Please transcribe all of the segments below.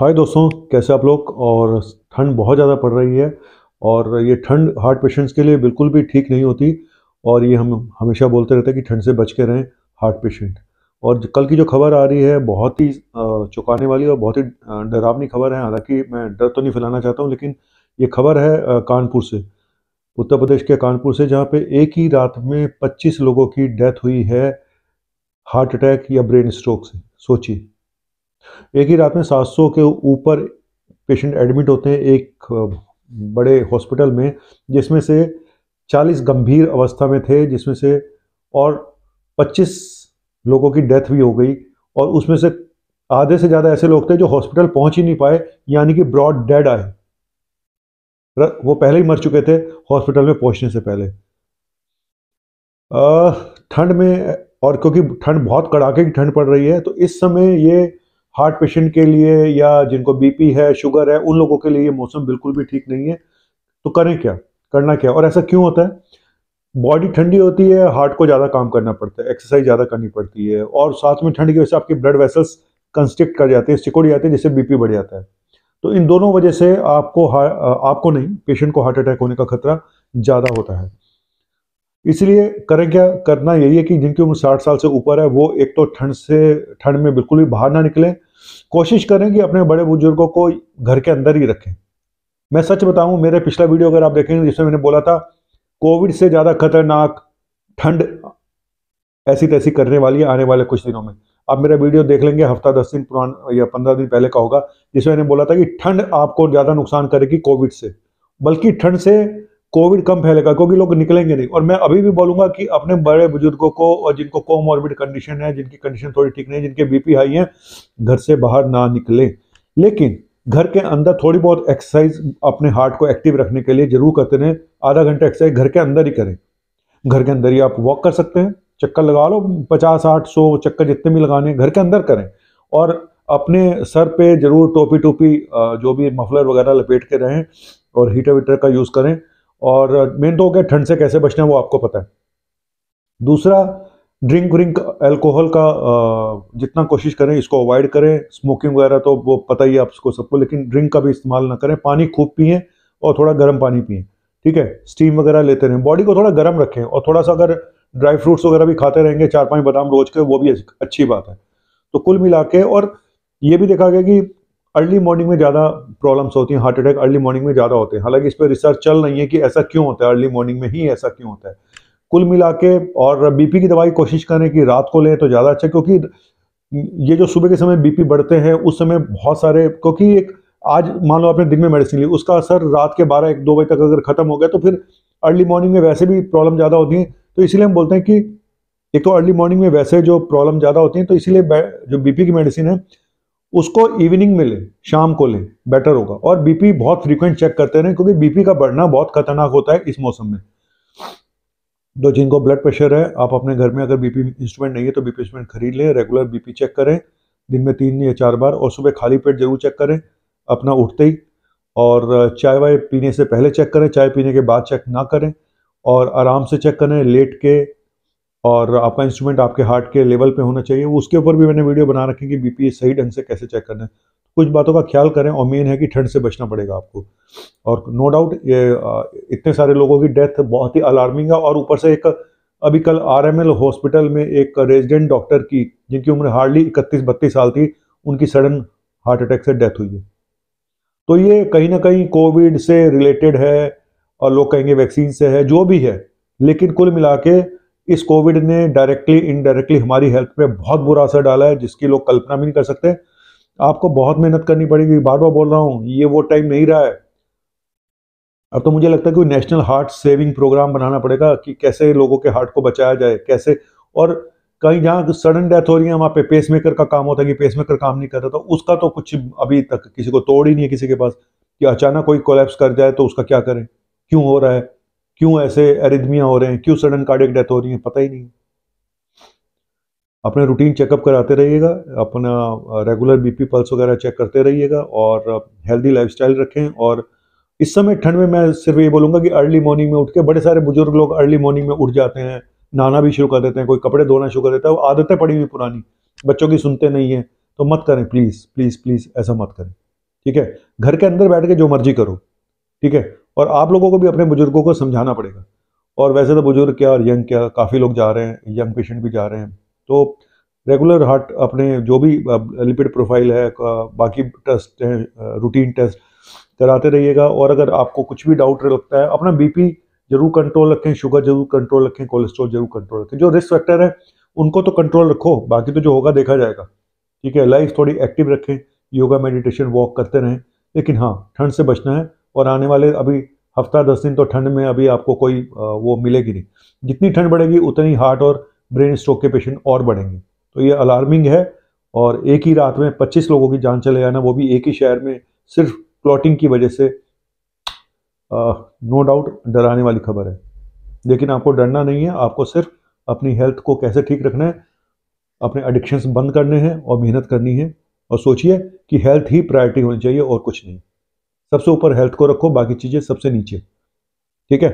हाय दोस्तों कैसे आप लोग और ठंड बहुत ज़्यादा पड़ रही है और ये ठंड हार्ट पेशेंट्स के लिए बिल्कुल भी ठीक नहीं होती और ये हम हमेशा बोलते रहते हैं कि ठंड से बच के रहें हार्ट पेशेंट और कल की जो खबर आ रही है बहुत ही चौंकाने वाली और बहुत ही डरावनी खबर है हालांकि मैं डर तो नहीं फैलाना चाहता हूँ लेकिन ये खबर है कानपुर से उत्तर प्रदेश के कानपुर से जहाँ पे एक ही रात में 25 लोगों की डेथ हुई है हार्ट अटैक या ब्रेन स्ट्रोक से सोचिए एक ही रात में 700 के ऊपर पेशेंट एडमिट होते हैं एक बड़े हॉस्पिटल में जिसमें से 40 गंभीर अवस्था में थे जिसमें से और 25 लोगों की डेथ भी हो गई और उसमें से आधे से ज़्यादा ऐसे लोग थे जो हॉस्पिटल पहुँच ही नहीं पाए यानी कि ब्रॉड डेड आए वो पहले ही मर चुके थे हॉस्पिटल में पहुंचने से पहले ठंड में और क्योंकि ठंड बहुत कड़ाके की ठंड पड़ रही है तो इस समय ये हार्ट पेशेंट के लिए या जिनको बीपी है शुगर है उन लोगों के लिए ये मौसम बिल्कुल भी ठीक नहीं है तो करें क्या करना क्या और ऐसा क्यों होता है बॉडी ठंडी होती है हार्ट को ज़्यादा काम करना पड़ता है एक्सरसाइज ज़्यादा करनी पड़ती है और साथ में ठंड की वजह से आपकी ब्लड वेसल्स कंस्ट्रिक्ट कर जाते हैं सिकुड़ जाते हैं जिससे बीपी बढ़ जाता है तो इन दोनों वजह से आपको आपको नहीं पेशेंट को हार्ट अटैक होने का खतरा ज़्यादा होता है इसलिए करें क्या करना यही है कि जिनकी उम्र साठ साल से ऊपर है वो एक तो ठंड से ठंड में बिल्कुल भी बाहर ना निकलें कोशिश करें कि अपने बड़े बुजुर्गों को घर के अंदर ही रखें मैं सच बताऊं मेरे पिछला वीडियो अगर आप देखेंगे जिसमें मैंने बोला था कोविड से ज़्यादा खतरनाक ठंड ऐसी तैसी करने वाली है आने वाले कुछ दिनों में आप मेरा वीडियो देख लेंगे हफ्ता दस दिन पुराना या पंद्रह दिन पहले का होगा जिसमें मैंने बोला था कि ठंड आपको ज़्यादा नुकसान करेगी कोविड से बल्कि ठंड से कोविड कम फैलेगा क्योंकि लोग निकलेंगे नहीं और मैं अभी भी बोलूंगा कि अपने बड़े बुजुर्गों को और जिनको कोमॉर्बिड कंडीशन है जिनकी कंडीशन थोड़ी ठीक नहीं है जिनके बीपी हाई है घर से बाहर ना निकलें लेकिन घर के अंदर थोड़ी बहुत एक्सरसाइज अपने हार्ट को एक्टिव रखने के लिए जरूर करते रहें आधा घंटा एक्सरसाइज घर के अंदर ही करें घर के अंदर ही आप वॉक कर सकते हैं चक्कर लगा लो पचास साठ सौ चक्कर जितने भी लगाने घर के अंदर करें और अपने सर पे जरूर टोपी टोपी जो भी मफलर वगैरह लपेट के रहें और हीटर वीटर का यूज़ करें और मेन तो हो गया ठंड से कैसे बचना है वो आपको पता है दूसरा ड्रिंक व्रिंक अल्कोहल का जितना कोशिश करें इसको अवॉइड करें स्मोकिंग वगैरह तो वो पता ही है आपको सबको लेकिन ड्रिंक का भी इस्तेमाल ना करें पानी खूब पिए और थोड़ा गर्म पानी पिए ठीक है स्टीम वगैरह लेते रहें बॉडी को थोड़ा गर्म रखें और थोड़ा सा अगर ड्राई फ्रूट्स वगैरह भी खाते रहेंगे चार पांच बादाम रोज के वो भी अच्छी बात है तो कुल मिला के और ये भी देखा गया कि अर्ली मॉर्निंग में ज़्यादा प्रॉब्लम्स होती हैं हार्ट अटैक अर्ली मॉर्निंग में ज़्यादा होते हैं हालांकि इस पर रिसर्च चल रही है कि ऐसा क्यों होता है अर्ली मॉर्निंग में ही ऐसा क्यों होता है कुल मिला के और बीपी की दवाई कोशिश करें कि रात को लें तो ज़्यादा अच्छा क्योंकि ये जो सुबह के समय बीपी बढ़ते हैं उस समय बहुत सारे क्योंकि एक आज मान लो आपने दिन में मेडिसिन ली उसका असर रात के बारह एक दो बजे तक अगर खत्म हो गया तो फिर अर्ली मॉर्निंग में वैसे भी प्रॉब्लम ज़्यादा होती है तो इसीलिए हम बोलते हैं कि एक तो अर्ली मॉर्निंग में वैसे जो प्रॉब्लम ज़्यादा होती है तो इसीलिए जो बीपी की मेडिसिन है उसको इवनिंग में ले शाम को ले बेटर होगा और बीपी बहुत फ्रीक्वेंट चेक करते रहें क्योंकि बीपी का बढ़ना बहुत खतरनाक होता है इस मौसम में तो जिनको ब्लड प्रेशर है आप अपने घर में अगर बीपी इंस्ट्रूमेंट नहीं है तो बीपी इंस्ट्रूमेंट खरीद लें रेगुलर बीपी चेक करें दिन में तीन या चार बार और सुबह खाली पेट जरूर चेक करें अपना उठते ही और चाय वाय पीने से पहले चेक करें चाय पीने के बाद चेक ना करें और आराम से चेक करें लेट के और आपका इंस्ट्रूमेंट आपके हार्ट के लेवल पे होना चाहिए उसके ऊपर भी मैंने वीडियो बना रखी कि बीपी सही ढंग से कैसे चेक करना है कुछ बातों का ख्याल करें और मेन है कि ठंड से बचना पड़ेगा आपको और नो डाउट ये इतने सारे लोगों की डेथ बहुत ही अलार्मिंग है और ऊपर से एक अभी कल आर हॉस्पिटल में एक रेजिडेंट डॉक्टर की जिनकी उम्र हार्डली इकतीस बत्तीस साल थी उनकी सडन हार्ट अटैक से डेथ हुई है तो ये कहीं ना कहीं कोविड से रिलेटेड है और लोग कहेंगे वैक्सीन से है जो भी है लेकिन कुल मिला के इस कोविड ने डायरेक्टली इनडायरेक्टली हमारी हेल्थ पे बहुत बुरा असर डाला है जिसकी लोग कल्पना भी नहीं कर सकते आपको बहुत मेहनत करनी पड़ेगी बार बार बोल रहा हूँ ये वो टाइम नहीं रहा है अब तो मुझे लगता है कि नेशनल हार्ट सेविंग प्रोग्राम बनाना पड़ेगा कि कैसे लोगों के हार्ट को बचाया जाए कैसे और कहीं जहाँ सडन डेथ हो रही है वहाँ पे पेसमेकर का काम होता है कि पेसमेकर काम नहीं कर रहा था तो उसका तो कुछ अभी तक किसी को तोड़ ही नहीं है किसी के पास कि अचानक कोई कोलेप्स कर जाए तो उसका क्या करें क्यों हो रहा है क्यों ऐसे एरिदमियाँ हो रहे हैं क्यों सडन कार्डियक डेथ हो रही है पता ही नहीं अपने रूटीन चेकअप कराते रहिएगा अपना रेगुलर बीपी पल्स वगैरह चेक करते रहिएगा और हेल्दी लाइफस्टाइल रखें और इस समय ठंड में मैं सिर्फ ये बोलूँगा कि अर्ली मॉर्निंग में उठ के बड़े सारे बुजुर्ग लोग अर्ली मॉर्निंग में उठ जाते हैं नहाना भी शुरू कर देते हैं कोई कपड़े धोना शुरू कर देता है वो आदतें पड़ी हुई पुरानी बच्चों की सुनते नहीं है तो मत करें प्लीज़ प्लीज़ प्लीज़ ऐसा मत करें ठीक है घर के अंदर बैठ के जो मर्जी करो ठीक है और आप लोगों को भी अपने बुजुर्गों को समझाना पड़ेगा और वैसे तो बुजुर्ग क्या और यंग क्या काफ़ी लोग जा रहे हैं यंग पेशेंट भी जा रहे हैं तो रेगुलर हार्ट अपने जो भी लिपिड प्रोफाइल है बाकी टेस्ट हैं रूटीन टेस्ट कराते रहिएगा और अगर आपको कुछ भी डाउट लगता है अपना बीपी जरूर कंट्रोल रखें शुगर जरूर कंट्रोल रखें कोलेस्ट्रॉल जरूर कंट्रोल रखें जो रिस्क फैक्टर है उनको तो कंट्रोल रखो बाकी तो जो होगा देखा जाएगा ठीक है लाइफ थोड़ी एक्टिव रखें योगा मेडिटेशन वॉक करते रहें लेकिन हाँ ठंड से बचना है और आने वाले अभी हफ्ता दस दिन तो ठंड में अभी आपको कोई वो मिलेगी नहीं जितनी ठंड बढ़ेगी उतनी हार्ट और ब्रेन स्ट्रोक के पेशेंट और बढ़ेंगे तो ये अलार्मिंग है और एक ही रात में 25 लोगों की जान चले जाना वो भी एक ही शहर में सिर्फ क्लॉटिंग की वजह से नो डाउट डराने वाली खबर है लेकिन आपको डरना नहीं है आपको सिर्फ अपनी हेल्थ को कैसे ठीक रखना है अपने एडिक्शंस बंद करने हैं और मेहनत करनी है और सोचिए कि हेल्थ ही प्रायोरिटी होनी चाहिए और कुछ नहीं सबसे ऊपर हेल्थ को रखो बाकी चीज़ें सबसे नीचे ठीक है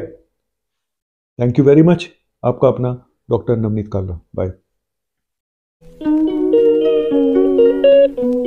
थैंक यू वेरी मच आपका अपना डॉक्टर नवनीत कालरा बाय